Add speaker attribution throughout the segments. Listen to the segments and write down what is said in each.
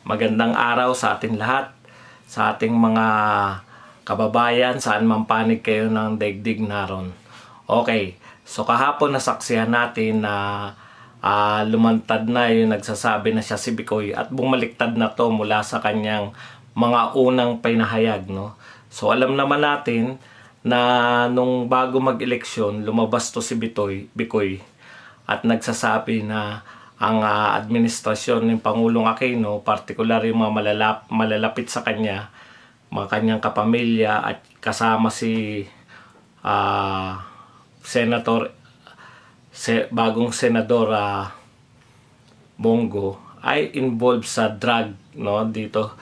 Speaker 1: Magandang araw sa ating lahat, sa ating mga kababayan, saan man panig kayo ng daigdig naron. Okay, so kahapon nasaksihan natin na uh, lumantad na yung nagsasabi na siya si Bicoy at bumaliktad na to mula sa kanyang mga unang pinahayag. No? So alam naman natin na nung bago mag-eleksyon, lumabas to si Bitoy, Bicoy at nagsasabi na ang uh, administrasyon ng Pangulong Aquino, partikular yung mga malalap, malalapit sa kanya, mga kanyang kapamilya at kasama si uh, Senator se, bagong senador uh, Bongo ay involved sa drug no dito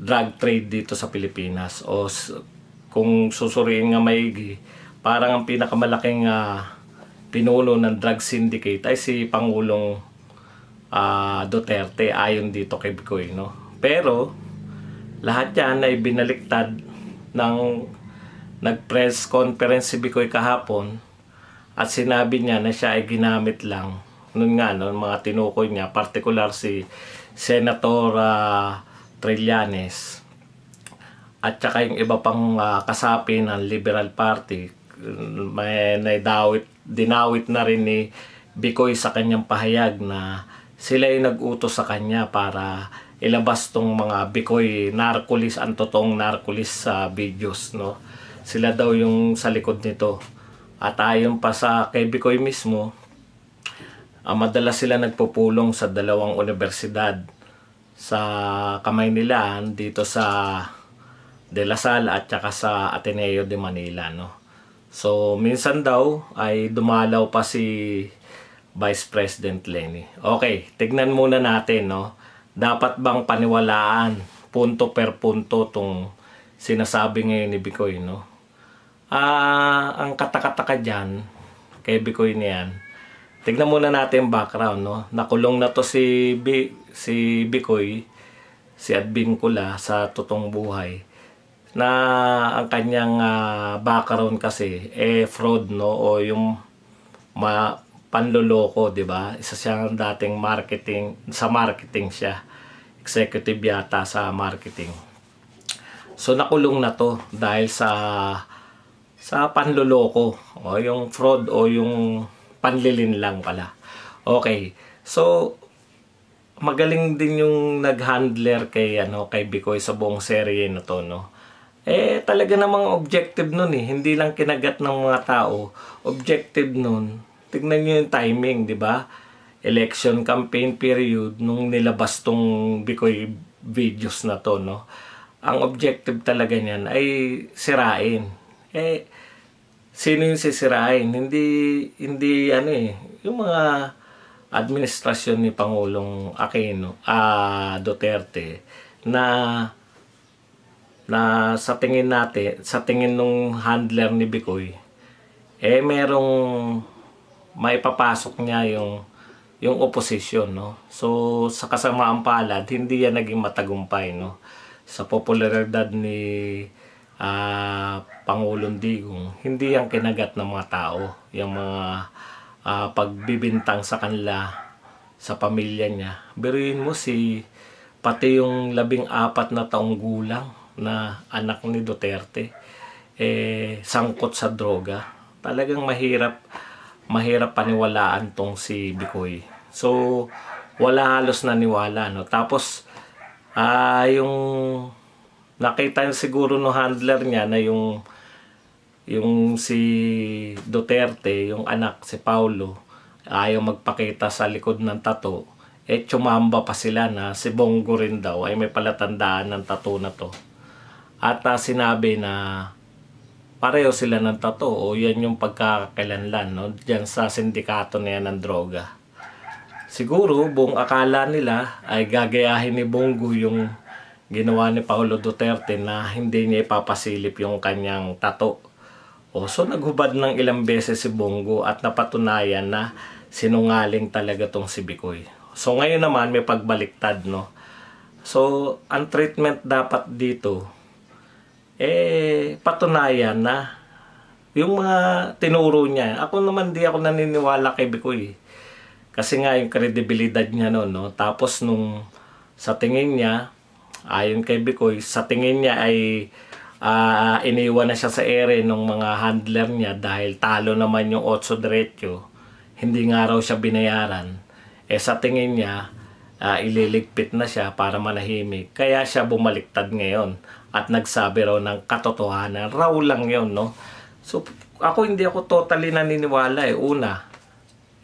Speaker 1: drug trade dito sa Pilipinas o kung susuriin nga maigi parang ang pinakamalaking uh, pinuno ng drug syndicate ay si Pangulong uh, Duterte ayon dito kay Bicoy. No? Pero lahat yan ay binaliktad ng nag-press conference si Bicoy kahapon at sinabi niya na siya ay ginamit lang nun nga no, mga tinukoy niya particular si Senator uh, Trillanes at saka yung iba pang uh, kasapi ng Liberal Party may naidawit, dinawit na rin ni Bicoy sa kanyang pahayag na sila yung nag-utos sa kanya para ilabas tong mga Bicoy narcolis, ang totoong narcolis sa videos, no? Sila daw yung sa likod nito. At ayon pa sa kay Bicoy mismo, uh, madalas sila nagpupulong sa dalawang universidad sa kamay nila ah, dito sa De La Salle at saka sa Ateneo de Manila no So, minsan daw ay dumalaw pa si Vice President Lenny. Okay, tignan muna natin, no? Dapat bang paniwalaan punto per punto tong sinasabi ngayon ni Bicoy, no? Ah, ang katakataka diyan kay Bicoy niyan. Tignan muna natin background, no? Nakulong na to si B si Bicoy, si Adbin Kula sa totoong buhay na ang kanyang uh, background kasi eh fraud no o yung ma panloloko, 'di ba? Isa siyang dating marketing sa marketing siya. Executive yata sa marketing. So nakulong na 'to dahil sa sa panloloko o yung fraud o yung panlilin lang pala. Okay. So magaling din yung nag-handler kay ano kay Bicoy sa buong serye na 'to, no? Eh, talaga namang objective nun eh. Hindi lang kinagat ng mga tao. Objective nun, tignan nyo yung timing, di ba? Election campaign period nung nilabas tong Bicoy videos na to, no? Ang objective talaga niyan ay sirain. Eh, sino yung sisirain? Hindi, hindi ano eh, yung mga administrasyon ni Pangulong Aquino, ah, Duterte, na na sa tingin natin, sa tingin nung handler ni Bicoy, eh merong may papasok niya yung yung opposition, no? So, sa kasamaang palad, hindi yan naging matagumpay, no? Sa popularidad ni uh, Pangulong Digong, hindi yan kinagat ng mga tao, yung mga uh, pagbibintang sa kanila, sa pamilya niya. Biruin mo si, pati yung labing apat na taong gulang, na anak ni Duterte eh sangkot sa droga. Talagang mahirap mahirap paniwalaan tong si Bicoy. So wala halos naniwala no. Tapos ah uh, yung nakita yung siguro no handler niya na yung yung si Duterte, yung anak si Paulo ayaw magpakita sa likod ng tato eh tsumamba pa sila na si Bongo rin daw ay may palatandaan ng tato na to at uh, sinabi na pareho sila ng totoo yan yung pagkakakilanlan no? dyan sa sindikato na yan ng droga siguro buong akala nila ay gagayahin ni Bongo yung ginawa ni Paolo Duterte na hindi niya ipapasilip yung kanyang tato o so naghubad ng ilang beses si Bongo at napatunayan na sinungaling talaga tong si Bicoy so ngayon naman may pagbaliktad no so ang treatment dapat dito eh patunayan na yung mga tinuro niya. Ako naman di ako naniniwala kay Bikoy. Kasi nga yung credibility niya noon, no? Tapos nung sa tingin niya, ayon kay Bikoy, sa tingin niya ay uh, iniwan na siya sa ere ng mga handler niya dahil talo naman yung 8 diretso. Hindi nga raw siya binayaran. Eh sa tingin niya, uh, ililigpit na siya para manahimik. Kaya siya bumaliktad ngayon at nagsabi raw ng katotohanan. Raw lang yon no? So, ako hindi ako totally naniniwala eh. Una,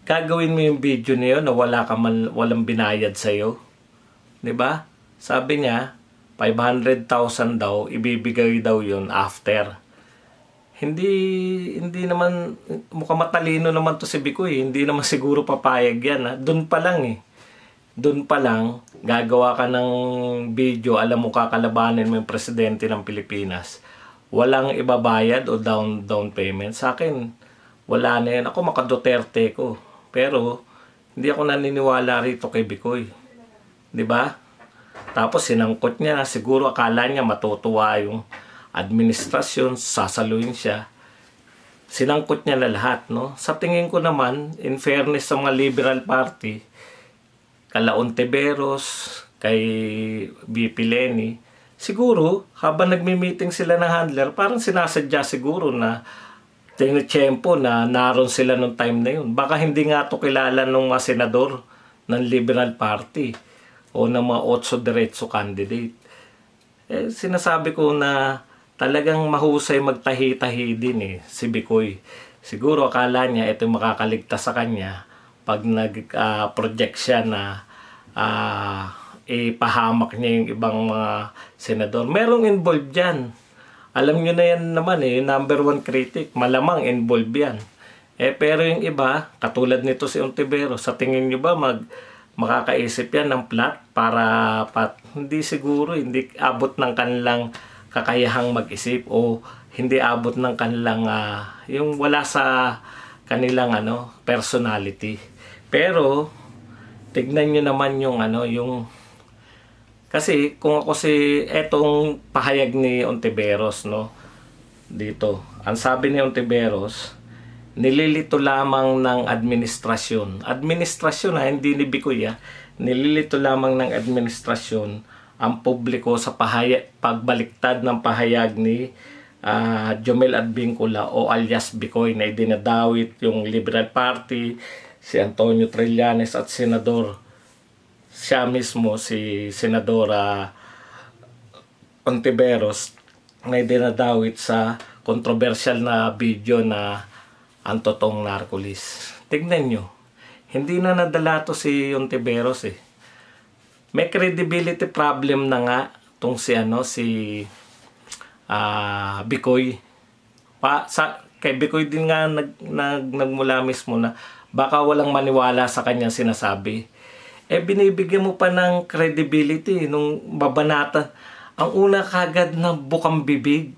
Speaker 1: gagawin mo yung video na yun na wala ka man, walang binayad sa'yo. ba? Diba? Sabi niya, 500,000 daw, ibibigay daw yun after. Hindi, hindi naman, mukhang matalino naman to si Bikoy. Eh. Hindi naman siguro papayag yan. Doon pa lang eh doon pa lang, gagawa ka ng video, alam mo kakalabanin mo yung presidente ng Pilipinas, walang ibabayad o down, down payment. Sa akin, wala na yan. Ako makaduterte ko. Pero, hindi ako naniniwala rito kay Bicoy. ba? Diba? Tapos, sinangkot niya na siguro akala niya matutuwa yung administrasyon, sasaluin siya. Sinangkot niya na lahat, no? Sa tingin ko naman, in fairness sa mga liberal party, Kalaon Tiberos, kay BP Lenny, siguro habang nagmi-meeting sila ng handler, parang sinasadya siguro na tinitsyempo na naroon sila nung time na yun. Baka hindi nga to kilala nung mga senador ng Liberal Party o ng mga otso diretso candidate. Eh, sinasabi ko na talagang mahusay magtahi-tahi din eh, si Bicoy. Siguro akala niya ito makakaligtas sa kanya pag nag-project uh, siya na uh, ipahamak niya yung ibang mga senador. Merong involved yan. Alam nyo na yan naman eh, number one critic, malamang involved yan. Eh, pero yung iba, katulad nito si Ontivero, sa tingin nyo ba mag, makakaisip yan ng plot para pat, hindi siguro, hindi abot ng kanilang kakayahang mag-isip o hindi abot ng kanilang, uh, ah, yung wala sa kanilang ano, personality. Pero, tignan nyo naman yung ano, yung... Kasi, kung ako si... etong pahayag ni Ontiveros, no? Dito. Ang sabi ni Ontiveros, nililito lamang ng administrasyon. Administrasyon ha, hindi ni Bicoy Nililito lamang ng administrasyon ang publiko sa pahayag, pagbaliktad ng pahayag ni uh, Jomel Advincula o alias Bicoy na idinadawit yung Liberal Party si Antonio Trillanes at Senador siya mismo si Senadora Ontiveros na dinadawit sa controversial na video na ang totoong narcolis. Tignan nyo, hindi na nadala to si Ontiveros eh. May credibility problem na nga tong si ano si uh, Bicoy. Pa, sa, kay Bicoy din nga nag, nag, nagmula mismo na baka walang maniwala sa kanyang sinasabi. Eh binibigyan mo pa ng credibility nung babanata. Ang una kagad na bukang bibig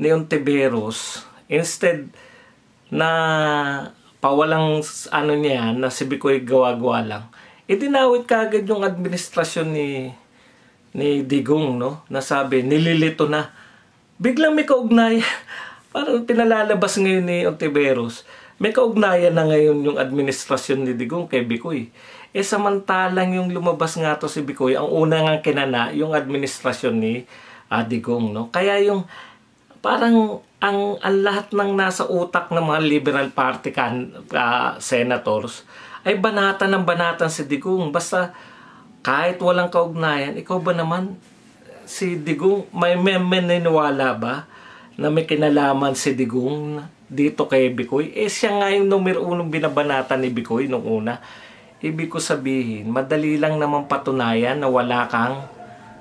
Speaker 1: ni Ontiveros, instead na pawalang ano niya na si Bicoy gawa-gawa lang, idinawit kagad yung administrasyon ni ni Digong, no? Nasabi, nililito na. Biglang may kaugnay. Parang pinalalabas ngayon ni Ontiveros may kaugnayan na ngayon yung administrasyon ni Digong kay Bicoy. Eh samantalang yung lumabas nga to si Bicoy, ang una nga kinana yung administrasyon ni uh, Digong. No? Kaya yung parang ang, ang lahat ng nasa utak ng mga liberal party kan, uh, senators ay banata ng banatan si Digong. Basta kahit walang kaugnayan, ikaw ba naman si Digong, may memeniwala ba na may kinalaman si Digong dito kay Bicoy. eh siya nga yung numero unong binabanatan ni Bicoy nung una. Ibig ko sabihin, madali lang naman patunayan na wala kang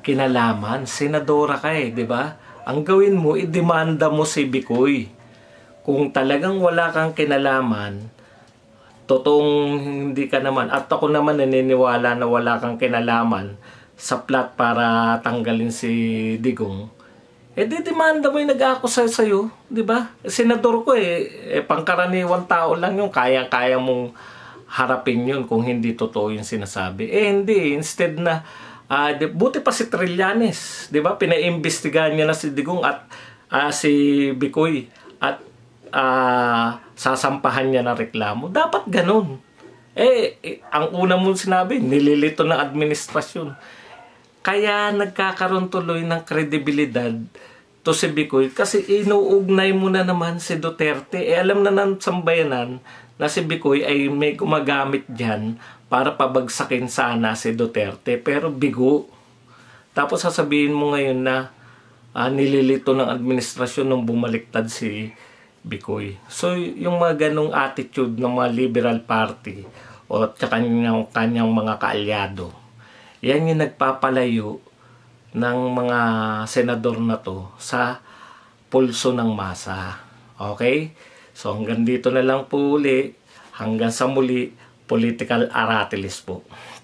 Speaker 1: kinalaman. Senadora ka eh, di ba? Ang gawin mo, idemanda mo si Bicoy. Kung talagang wala kang kinalaman, totoong hindi ka naman, at ako naman naniniwala na wala kang kinalaman sa plot para tanggalin si Digong, eh di demanda mo yung nag-aakusa sa'yo, di ba? Eh, senador ko eh, eh, pangkaraniwang tao lang yung kaya-kaya mong harapin yun kung hindi totoo yung sinasabi. Eh hindi, instead na, uh, di, buti pa si Trillanes, di ba? Pinaimbestigahan niya na si Digong at uh, si Bicoy at uh, sasampahan niya na reklamo. Dapat ganun. Eh, eh, ang una mong sinabi, nililito ng administrasyon. Kaya nagkakaroon tuloy ng kredibilidad to si Bicol kasi inuugnay mo na naman si Duterte. Eh alam na ng sambayanan na si Bicoy ay may gumagamit dyan para pabagsakin sana si Duterte pero bigo. Tapos sasabihin mo ngayon na ah, nililito ng administrasyon nung bumaliktad si Bicoy. So yung mga ganong attitude ng mga liberal party o at kanyang, kanyang mga kaalyado, yan yung nagpapalayo ng mga senador na to sa pulso ng masa. Okay? So hanggang dito na lang po uli. Hanggang sa muli, political aratilis po.